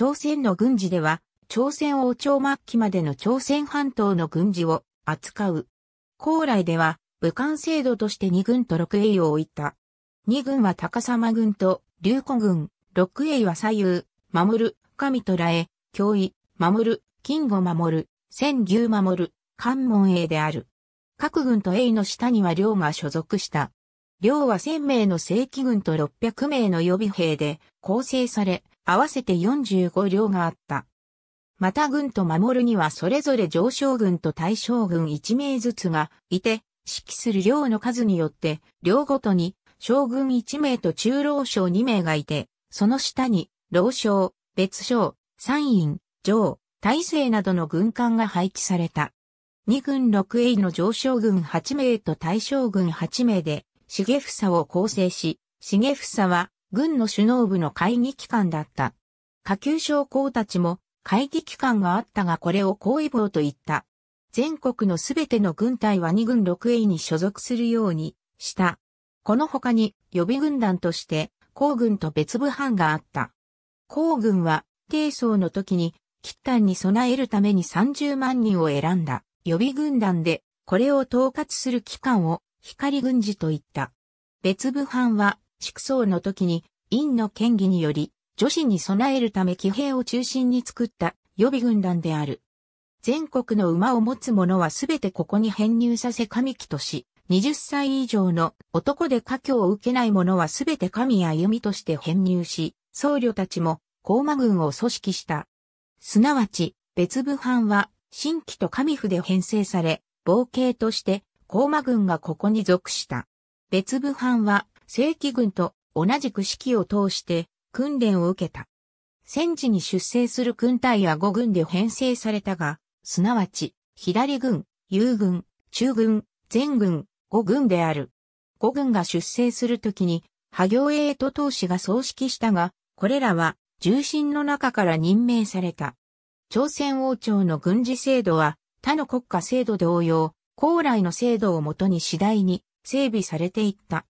朝鮮の軍事では、朝鮮王朝末期までの朝鮮半島の軍事を扱う。高麗では、武漢制度として二軍と六栄を置いた。二軍は高様軍と龍古軍、六栄は左右、守る、神虎へ、脅威、守る、金吾守る、千牛守る、関門栄である。各軍と栄の下には両が所属した。両は1000名の正規軍と600名の予備兵で構成され、合わせて45両があった。また軍と守るにはそれぞれ上将軍と大将軍1名ずつがいて、指揮する領の数によって、領ごとに将軍1名と中老将2名がいて、その下に、老将、別将、参院、上、大勢などの軍艦が配置された。2軍 6A の上将軍8名と大将軍8名で、重房を構成し、重房は軍の首脳部の会議機関だった。下級将校たちも会議機関があったがこれを行為棒と言った。全国のすべての軍隊は2軍 6A に所属するようにした。この他に予備軍団として皇軍と別部班があった。皇軍は低層の時に喫炭に備えるために30万人を選んだ予備軍団でこれを統括する機関を光軍事と言った。別部班は祝葬の時に、院の権威により、女子に備えるため騎兵を中心に作った予備軍団である。全国の馬を持つ者はすべてここに編入させ神木とし、20歳以上の男で家境を受けない者はすべて神や弓として編入し、僧侶たちも高馬軍を組織した。すなわち、別部藩は新規と神府で編成され、冒険として高馬軍がここに属した。別部藩は正規軍と同じく指揮を通して訓練を受けた。戦地に出征する軍隊は5軍で編成されたが、すなわち、左軍、右軍、中軍、全軍、5軍である。5軍が出征するときに、派行英と当氏が葬式したが、これらは重臣の中から任命された。朝鮮王朝の軍事制度は他の国家制度同様、高麗の制度をもとに次第に整備されていった。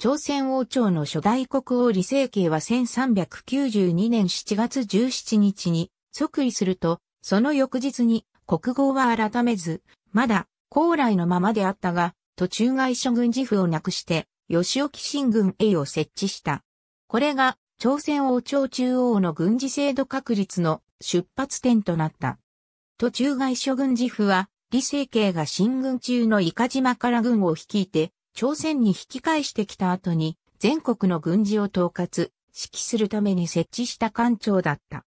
朝鮮王朝の初代国王李成慶は1392年7月17日に即位すると、その翌日に国号は改めず、まだ高来のままであったが、途中外諸軍事府をなくして、吉沖新軍 A を設置した。これが朝鮮王朝中央の軍事制度確立の出発点となった。途中外諸軍事府は、李成慶が新軍中の伊賀島から軍を率いて、朝鮮に引き返してきた後に全国の軍事を統括、指揮するために設置した官庁だった。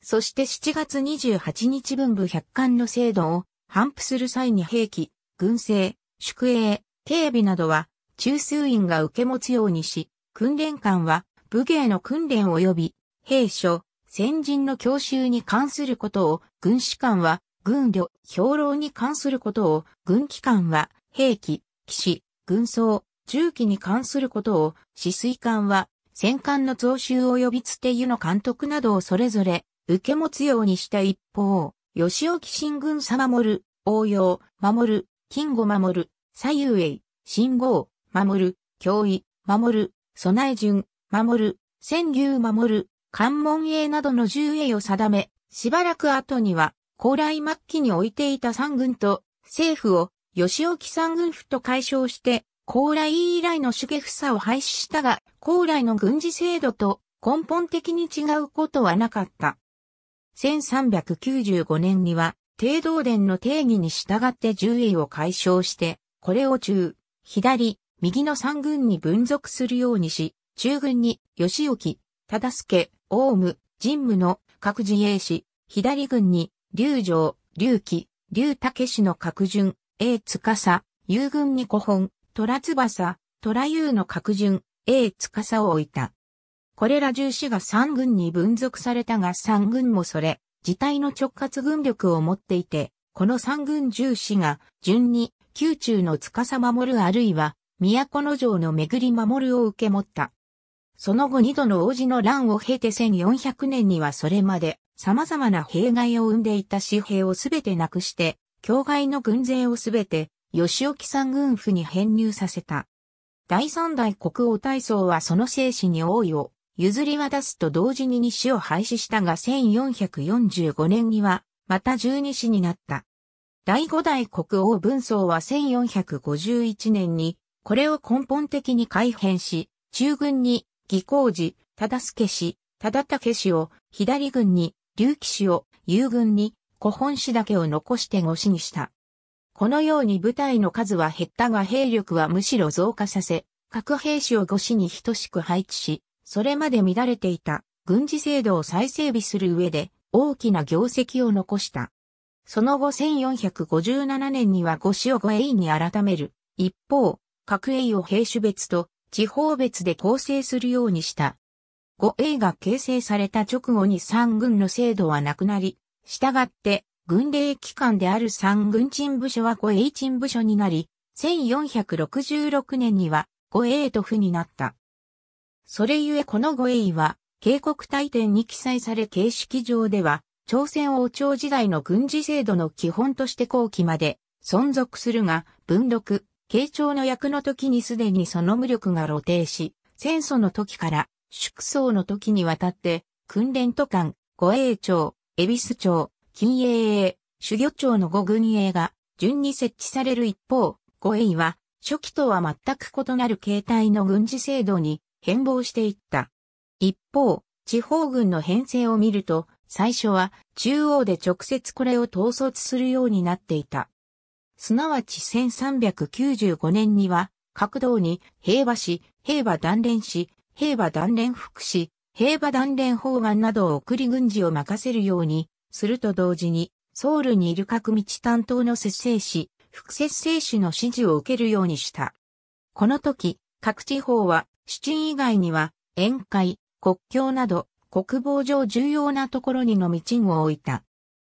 そして7月28日文部百官の制度を反布する際に兵器、軍政、宿営、警備などは中枢院が受け持つようにし、訓練官は武芸の訓練及び兵所、先人の教習に関することを軍士官は軍旅、兵糧に関することを、軍機関は、兵器、騎士、軍装、銃器に関することを、止水艦は、戦艦の増収及びつて湯の監督などをそれぞれ、受け持つようにした一方、吉沖新軍様守る、応用、守る、金吾守る、左右衛、信号、守る、脅威、守る、備え順、守る、千牛守る、関門営などの銃衛営を定め、しばらく後には、高麗末期に置いていた三軍と政府を吉沖三軍府と解消して高麗以来の主家義差を廃止したが、高麗の軍事制度と根本的に違うことはなかった。1395年には、帝道伝の定義に従って従位を解消して、これを中、左、右の三軍に分属するようにし、中軍に吉沖、忠助、オウム、神武の各自衛士、左軍に竜城、竜騎、竜武氏の角順、A 司、遊軍に古本、虎翼、虎優の角順、A 司を置いた。これら重視が三軍に分属されたが三軍もそれ、自体の直轄軍力を持っていて、この三軍重視が、順に、宮中の司守るあるいは、都の城の巡り守るを受け持った。その後二度の王子の乱を経て1400年にはそれまで様々な弊害を生んでいた紙幣をすべてなくして、境外の軍勢をすべて吉沖山軍府に編入させた。第三代国王大僧はその精死に王位を譲り渡すと同時に西を廃止したが1445年にはまた十二子になった。第五代国王文層は1451年にこれを根本的に改変し、中軍に義工寺、忠助氏、忠武氏を左軍に、龍騎氏を友軍に、古本氏だけを残して五氏にした。このように部隊の数は減ったが兵力はむしろ増加させ、各兵士を五氏に等しく配置し、それまで乱れていた軍事制度を再整備する上で大きな業績を残した。その後1457年には五氏を五栄に改める。一方、各栄を兵種別と地方別で構成するようにした。五 a が形成された直後に三軍の制度はなくなり、従って軍令機関である三軍鎮部署は五 a 鎮部署になり、1466年には五 a と府になった。それゆえこの五 a は、警告大典に記載され形式上では、朝鮮王朝時代の軍事制度の基本として後期まで存続するが、文録、慶長の役の時にすでにその無力が露呈し、戦祖の時から祝葬の時にわたって、訓練都官、護衛庁、恵比寿庁、金英営、主行庁の五軍営が順に設置される一方、護衛は初期とは全く異なる形態の軍事制度に変貌していった。一方、地方軍の編成を見ると、最初は中央で直接これを統率するようになっていた。すなわち1395年には、各道に平和し、平和断連し、平和断連福市、平和断連法案などを送り軍事を任せるように、すると同時に、ソウルにいる各道担当の節制市、副節制市の指示を受けるようにした。この時、各地方は、主鎮以外には、宴会、国境など、国防上重要なところにのみ鎮を置いた。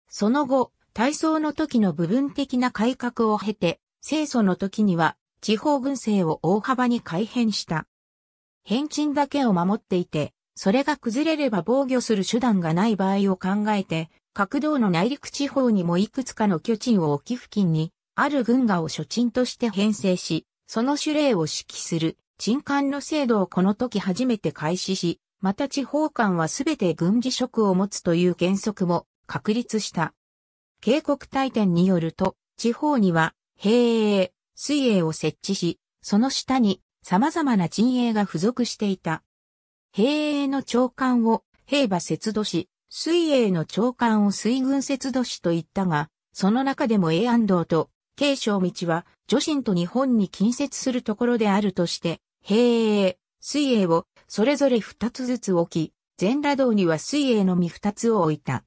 その後、体操の時の部分的な改革を経て、清楚の時には地方軍政を大幅に改変した。返金だけを守っていて、それが崩れれば防御する手段がない場合を考えて、各道の内陸地方にもいくつかの巨鎮を置き付近に、ある軍がを所鎮として編成し、その主令を指揮する、鎮官の制度をこの時初めて開始し、また地方官はすべて軍事職を持つという原則も確立した。渓谷大典によると、地方には、兵営、水営を設置し、その下に様々な陣営が付属していた。兵営の長官を兵馬節度し、水営の長官を水軍節度市と言ったが、その中でも永安道と慶昌道は、女神と日本に近接するところであるとして、兵営、水営をそれぞれ二つずつ置き、全羅道には水営のみ二つを置いた。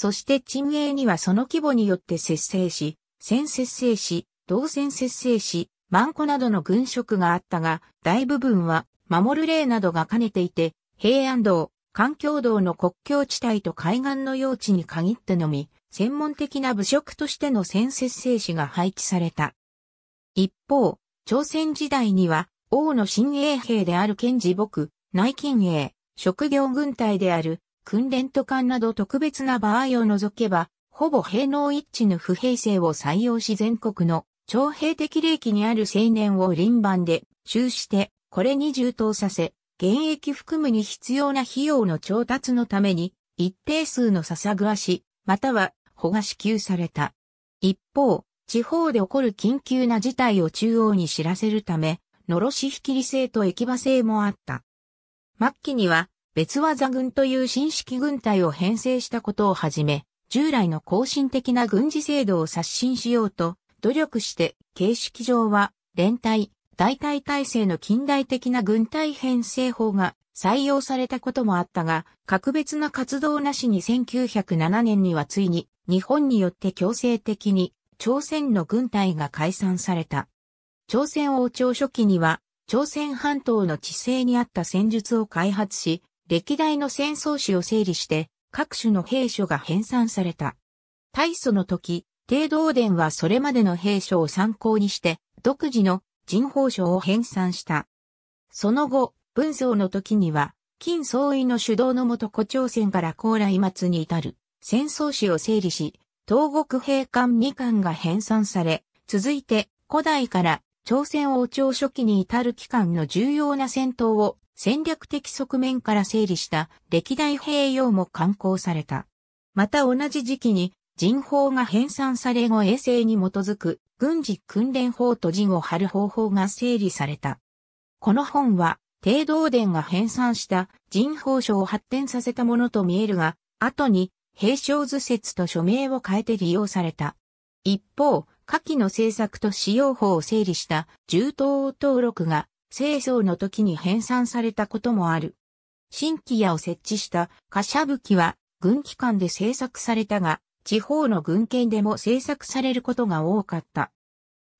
そして陳営にはその規模によって節制し、先節制し、同線節制し、万古などの軍職があったが、大部分は守る例などが兼ねていて、平安道、環境道の国境地帯と海岸の用地に限ってのみ、専門的な部職としての先節制士が配置された。一方、朝鮮時代には、王の新衛兵である賢治牧、内勤衛、職業軍隊である訓練と艦など特別な場合を除けば、ほぼ平能一致の不平性を採用し全国の徴兵的霊気にある青年を輪番で収して、これに充当させ、現役含むに必要な費用の調達のために、一定数の笹ぐ足、または保が支給された。一方、地方で起こる緊急な事態を中央に知らせるため、のろし引きり制と駅馬制もあった。末期には、別技軍という新式軍隊を編成したことをはじめ、従来の更進的な軍事制度を刷新しようと努力して形式上は連帯、代替体制の近代的な軍隊編成法が採用されたこともあったが、格別な活動なしに1907年にはついに日本によって強制的に朝鮮の軍隊が解散された。朝鮮王朝初期には朝鮮半島の地勢にあった戦術を開発し、歴代の戦争史を整理して、各種の兵書が編纂された。大祖の時、帝道伝はそれまでの兵書を参考にして、独自の人法書を編纂した。その後、文章の時には、金総意の主導のもと古朝鮮から高麗末に至る戦争史を整理し、東国兵官二巻が編纂され、続いて古代から朝鮮王朝初期に至る期間の重要な戦闘を戦略的側面から整理した歴代平用も刊行された。また同じ時期に人法が編纂され後衛星に基づく軍事訓練法と字を貼る方法が整理された。この本は、帝道伝が編纂した人法書を発展させたものと見えるが、後に平章図説と署名を変えて利用された。一方、下記の政策と使用法を整理した重刀登録が清掃の時に編纂されたこともある。新規屋を設置した貨車武器は軍機関で製作されたが、地方の軍権でも製作されることが多かった。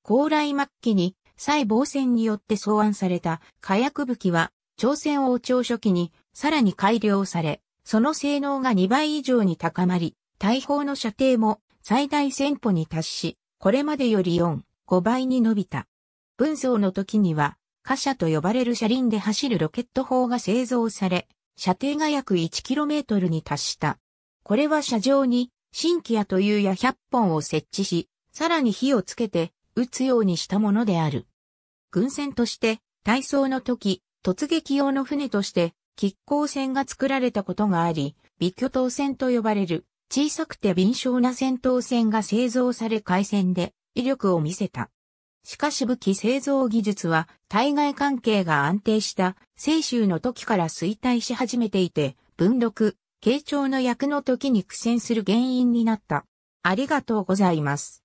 高麗末期に、細防戦によって草案された火薬武器は、朝鮮王朝初期にさらに改良され、その性能が2倍以上に高まり、大砲の射程も最大1000歩に達し、これまでより4、5倍に伸びた。文章の時には、貨車と呼ばれる車輪で走るロケット砲が製造され、射程が約 1km に達した。これは車上に新規やという矢100本を設置し、さらに火をつけて撃つようにしたものである。軍船として、体操の時、突撃用の船として、喫甲船が作られたことがあり、微巨頭船と呼ばれる、小さくて敏捷な戦闘船が製造され海戦で、威力を見せた。しかし武器製造技術は対外関係が安定した清州の時から衰退し始めていて、文禄、慶長の役の時に苦戦する原因になった。ありがとうございます。